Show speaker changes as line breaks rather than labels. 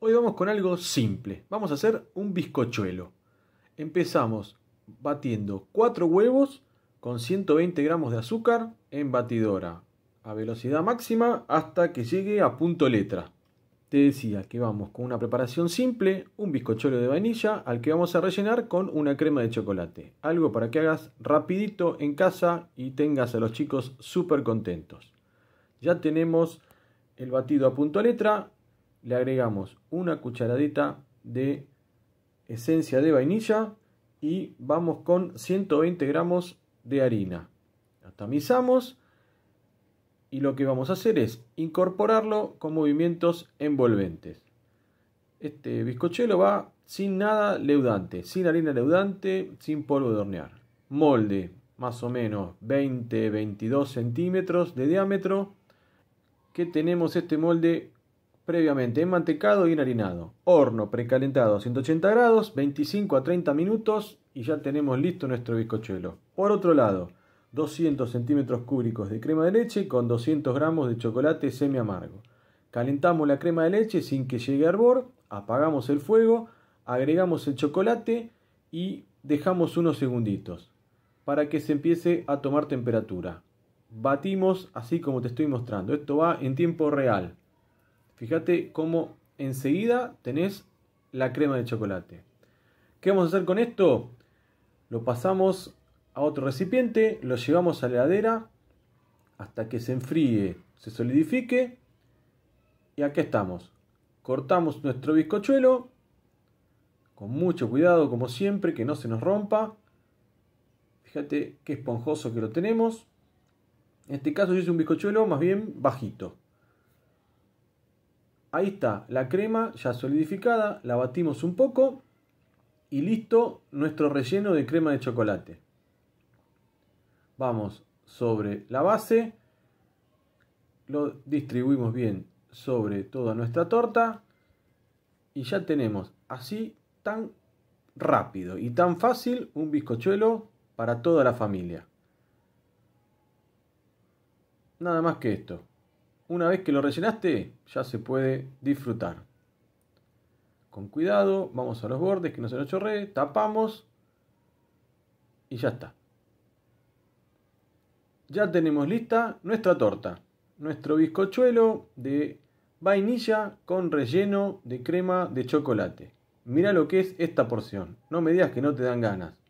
Hoy vamos con algo simple. Vamos a hacer un bizcochuelo. Empezamos batiendo 4 huevos con 120 gramos de azúcar en batidora a velocidad máxima hasta que llegue a punto letra. Te decía que vamos con una preparación simple, un bizcochuelo de vainilla al que vamos a rellenar con una crema de chocolate. Algo para que hagas rapidito en casa y tengas a los chicos súper contentos. Ya tenemos el batido a punto letra, le agregamos una cucharadita de esencia de vainilla y vamos con 120 gramos de harina. tamizamos y lo que vamos a hacer es incorporarlo con movimientos envolventes. Este bizcochuelo va sin nada leudante, sin harina leudante, sin polvo de hornear. Molde, más o menos 20-22 centímetros de diámetro, que tenemos este molde previamente mantecado y enharinado. Horno precalentado a 180 grados, 25 a 30 minutos y ya tenemos listo nuestro bizcochuelo. Por otro lado, 200 centímetros cúbicos de crema de leche con 200 gramos de chocolate semi amargo. Calentamos la crema de leche sin que llegue a hervor, apagamos el fuego, agregamos el chocolate y dejamos unos segunditos para que se empiece a tomar temperatura. Batimos así como te estoy mostrando. Esto va en tiempo real. Fíjate cómo enseguida tenés la crema de chocolate. ¿Qué vamos a hacer con esto? Lo pasamos a otro recipiente, lo llevamos a la heladera hasta que se enfríe, se solidifique. Y aquí estamos. Cortamos nuestro bizcochuelo con mucho cuidado, como siempre, que no se nos rompa. Fíjate qué esponjoso que lo tenemos. En este caso yo hice un bizcochuelo más bien bajito. Ahí está, la crema ya solidificada, la batimos un poco y listo nuestro relleno de crema de chocolate. Vamos sobre la base, lo distribuimos bien sobre toda nuestra torta y ya tenemos así tan rápido y tan fácil un bizcochuelo para toda la familia. Nada más que esto. Una vez que lo rellenaste, ya se puede disfrutar. Con cuidado, vamos a los bordes, que no se nos chorree, tapamos y ya está. Ya tenemos lista nuestra torta, nuestro bizcochuelo de vainilla con relleno de crema de chocolate. Mira lo que es esta porción, no me digas que no te dan ganas.